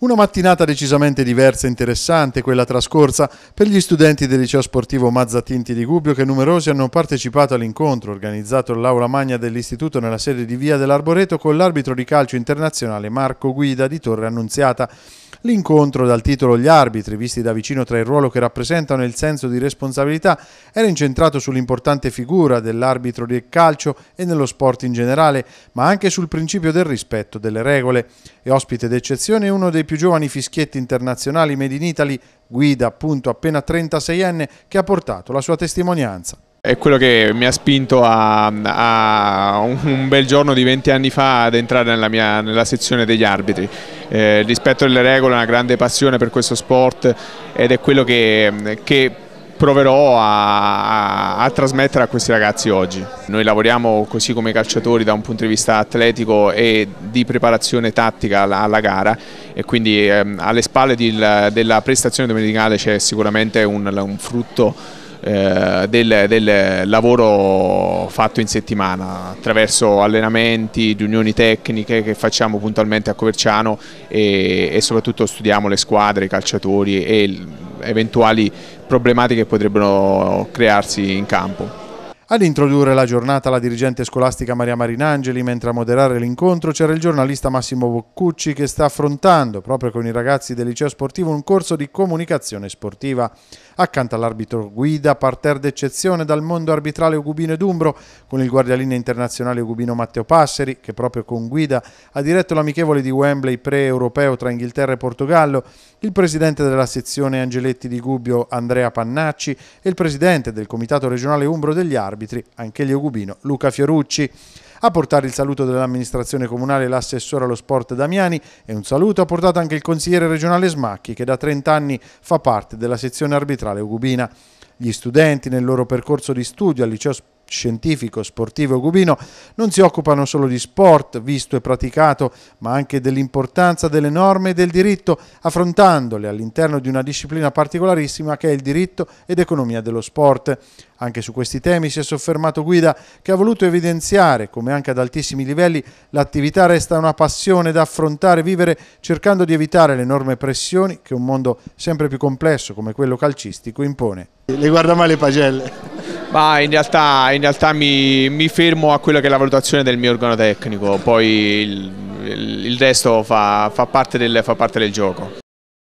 Una mattinata decisamente diversa e interessante quella trascorsa per gli studenti del liceo sportivo Mazzatinti di Gubbio che numerosi hanno partecipato all'incontro organizzato all'aula magna dell'istituto nella sede di Via dell'Arboreto con l'arbitro di calcio internazionale Marco Guida di Torre Annunziata. L'incontro dal titolo Gli arbitri, visti da vicino tra il ruolo che rappresentano e il senso di responsabilità, era incentrato sull'importante figura dell'arbitro del calcio e nello sport in generale, ma anche sul principio del rispetto delle regole. E ospite d'eccezione uno dei più giovani fischietti internazionali made in Italy, guida appunto appena 36enne, che ha portato la sua testimonianza è quello che mi ha spinto a, a un bel giorno di 20 anni fa ad entrare nella, mia, nella sezione degli arbitri. Eh, il rispetto delle regole una grande passione per questo sport ed è quello che, che proverò a, a, a, trasmettere a questi ragazzi oggi. Noi lavoriamo così come calciatori da un punto di vista atletico e di preparazione tattica alla, alla gara e quindi ehm, alle spalle di, della prestazione domenicale c'è sicuramente un, un frutto eh, del, del, lavoro fatto in settimana attraverso allenamenti, riunioni tecniche che facciamo puntualmente a Coverciano e, e soprattutto studiamo le squadre, i calciatori e eventuali problematiche che potrebbero crearsi in campo. Ad introdurre la giornata la dirigente scolastica Maria Marinangeli, mentre a moderare l'incontro c'era il giornalista Massimo Boccucci che sta affrontando, proprio con i ragazzi del liceo sportivo, un corso di comunicazione sportiva. Accanto all'arbitro guida, parterre d'eccezione dal mondo arbitrale Ugubino ed Umbro, con il guardialinea internazionale Ugubino Matteo Passeri, che proprio con guida ha diretto l'amichevole di Wembley pre-europeo tra Inghilterra e Portogallo, il presidente della sezione Angeletti di Gubbio Andrea Pannacci e il presidente del comitato regionale Umbro degli Arbitri arbitri, anche Elio Gubino, Luca Fiorucci. A portare il saluto dell'amministrazione comunale l'assessore allo sport Damiani e un saluto ha portato anche il consigliere regionale Smacchi che da 30 anni fa parte della sezione arbitrale Ugubina. Gli studenti nel loro percorso di studio al liceo scientifico, sportivo e cubino non si occupano solo di sport visto e praticato, ma anche dell'importanza delle norme e del diritto, affrontandole all'interno di una disciplina particolarissima che è il diritto ed economia dello sport. Anche su questi temi si è soffermato Guida che ha voluto evidenziare come anche ad altissimi livelli l'attività resta una passione da affrontare e vivere cercando di evitare le enorme pressioni che un mondo sempre più complesso come quello calcistico impone. Le guarda male le pagelle. Ma in realtà, in realtà mi, mi, fermo a quella che è la valutazione del mio organo tecnico, poi il, il resto fa, fa, parte del, fa parte del gioco.